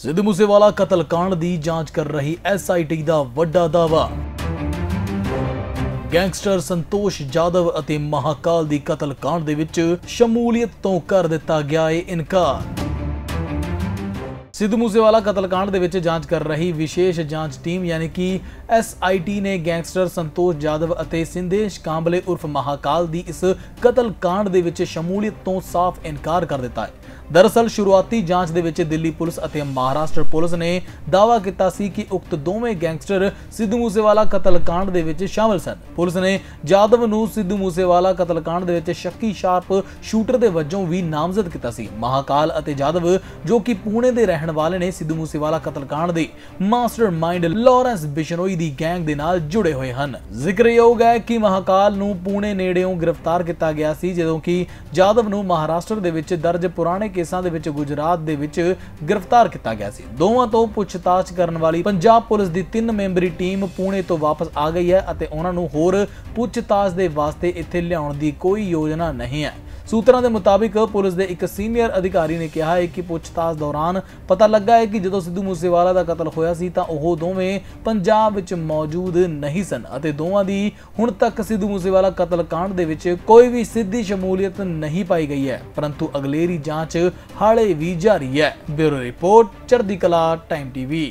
ਸਿੱਧੂ ਮੂਸੇਵਾਲਾ ਕਤਲकांड ਦੀ ਜਾਂਚ ਕਰ ਰਹੀ ਐਸਆਈਟੀ ਦਾ ਵੱਡਾ ਦਾਵਾ ਗੈਂਗਸਟਰ ਸੰਤੋਸ਼ ਜਾਦਵ ਅਤੇ ਮਹਾਕਾਲ ਦੀ ਕਤਲकांड ਦੇ ਵਿੱਚ ਸ਼ਮੂਲੀਅਤ ਤੋਂ ਕਰ ਦਿੱਤਾ ਗਿਆ ਹੈ ਇਨਕਾਰ ਸਿੱਧੂ ਮੂਸੇਵਾਲਾ ਕਤਲकांड ਦੇ ਵਿੱਚ ਜਾਂਚ ਕਰ ਰਹੀ ਵਿਸ਼ੇਸ਼ ਜਾਂਚ ਟੀਮ ਯਾਨੀ ਕਿ ਐਸਆਈਟੀ ਨੇ ਗੈਂਗਸਟਰ ਸੰਤੋਸ਼ ਜਾਦਵ ਅਤੇ ਸਿੰਦੇਸ਼ ਕਾਂਬਲੇ ਉਰਫ ਮਹਾਕਾਲ ਦੀ ਇਸ ਕਤਲकांड ਦੇ ਵਿੱਚ ਸ਼ਮੂਲੀਅਤ ਤੋਂ ਸਾਫ਼ ਇਨਕਾਰ ਕਰ ਦਿੱਤਾ ਹੈ ਦਰਅਸਲ ਸ਼ੁਰੂਆਤੀ ਜਾਂਚ ਦੇ ਵਿੱਚ ਦਿੱਲੀ ਪੁਲਿਸ ਅਤੇ ਮਹਾਰਾਸ਼ਟਰ ਪੁਲਿਸ ਨੇ ਦਾਅਵਾ ਕੀਤਾ ਸੀ ਕਿ ਉਕਤ ਦੋਵੇਂ ਗੈਂਗਸਟਰ ਸਿੱਧੂ ਮੂਸੇਵਾਲਾ ਕਤਲकांड ਦੇ ਵਿੱਚ ਸ਼ਾਮਲ ਸਨ ਪੁਲਿਸ ਨੇ ਜਾਦਵ ਨੂੰ ਸਿੱਧੂ ਮੂਸੇਵਾਲਾ ਕਤਲकांड ਦੇ ਵਿੱਚ ਸ਼ੱਕੀ ਸ਼ਾਰਪ ਸ਼ੂਟਰ ਦੇ ਵਜੋਂ ਵੀ ਨਾਮਜ਼ਦ ਕੀਤਾ ਸੀ ਮਹਾਕਾਲ ਅਤੇ ਜਾਦਵ ਜੋ ਕਿ ਪੂਨੇ ਦੇ ਰਹਿਣ ਵਾਲੇ ਨੇ ਸਿੱਧੂ ਮੂਸੇਵਾਲਾ ਕਤਲकांड ਦੇ ਮਾਸਟਰਮਾਈਂਡ ਲਾਰੈਂਸ ਬਿਸ਼ਨੋਈ ਦੀ ਗੈਂਗ ਦੇ ਨਾਲ ਜੁੜੇ ਹੋਏ ਹਨ ਜ਼ਿਕਰਯੋਗ ਹੈ ਕਿ ਮਹਾਕਾਲ ਨੂੰ ਪੂਨੇ ਨੇੜੇੋਂ ਗ੍ਰਿਫਤਾਰ ਕੀਤਾ ਗਿਆ ਸੀ ਜਦੋਂ ਕਿ ਜਾਦਵ ਨੂੰ ਮਹਾਰਾਸ਼ਟਰ ਦੇ ਵਿੱਚ ਦਰਜ ਪੁਰਾਣੇ ਕੇਸਾਂ ਦੇ ਵਿੱਚ ਗੁਜਰਾਤ ਦੇ ਵਿੱਚ ਗ੍ਰਿਫਤਾਰ ਕੀਤਾ ਗਿਆ ਸੀ ਦੋਵਾਂ ਤੋਂ ਪੁੱਛਤਾਛ ਕਰਨ ਵਾਲੀ ਪੰਜਾਬ ਪੁਲਿਸ ਦੀ ਤਿੰਨ ਮੈਂਬਰੀ ਟੀਮ ਪੂਨੇ ਤੋਂ ਵਾਪਸ ਆ ਗਈ ਹੈ ਅਤੇ ਉਹਨਾਂ ਨੂੰ ਹੋਰ ਪੁੱਛਤਾਛ ਦੇ ਵਾਸਤੇ ਇੱਥੇ ਲਿਆਉਣ ਦੀ ਕੋਈ ਯੋਜਨਾ ਨਹੀਂ ਹੈ ਸੂਤਰਾਂ ਦੇ ਮੁਤਾਬਿਕ ਪੁਲਿਸ ਦੇ ਇੱਕ ਸੀਨੀਅਰ ਅਧਿਕਾਰੀ ਨੇ ਕਿਹਾ ਹੈ ਕਿ ਪੁੱਛਤਾਛ ਦੌਰਾਨ ਪਤਾ ਲੱਗਾ ਹੈ ਕਿ ਜਦੋਂ ਸਿੱਧੂ ਮੂਸੇਵਾਲਾ ਦਾ ਕਤਲ ਹੋਇਆ ਸੀ ਤਾਂ ਉਹ ਦੋਵੇਂ ਪੰਜਾਬ ਵਿੱਚ ਮੌਜੂਦ ਨਹੀਂ ਸਨ ਅਤੇ ਦੋਵਾਂ ਦੀ ਹੁਣ ਤੱਕ ਸਿੱਧੂ ਮੂਸੇਵਾਲਾ ਕਤਲ ਕਾਂਡ ਦੇ ਵਿੱਚ ਕੋਈ ਵੀ ਸਿੱਧੀ ਸ਼ਮੂਲੀਅਤ ਨਹੀਂ ਪਾਈ ਗਈ ਹੈ ਪਰੰਤੂ ਅਗਲੇਰੀ ਜਾਂਚ ਹਾਲੇ ਵੀ ਜਾਰੀ ਹੈ ਬਿਊਰੋ ਰਿਪੋਰਟ ਚੜ੍ਹਦੀ ਕਲਾ ਟਾਈਮ ਟੀਵੀ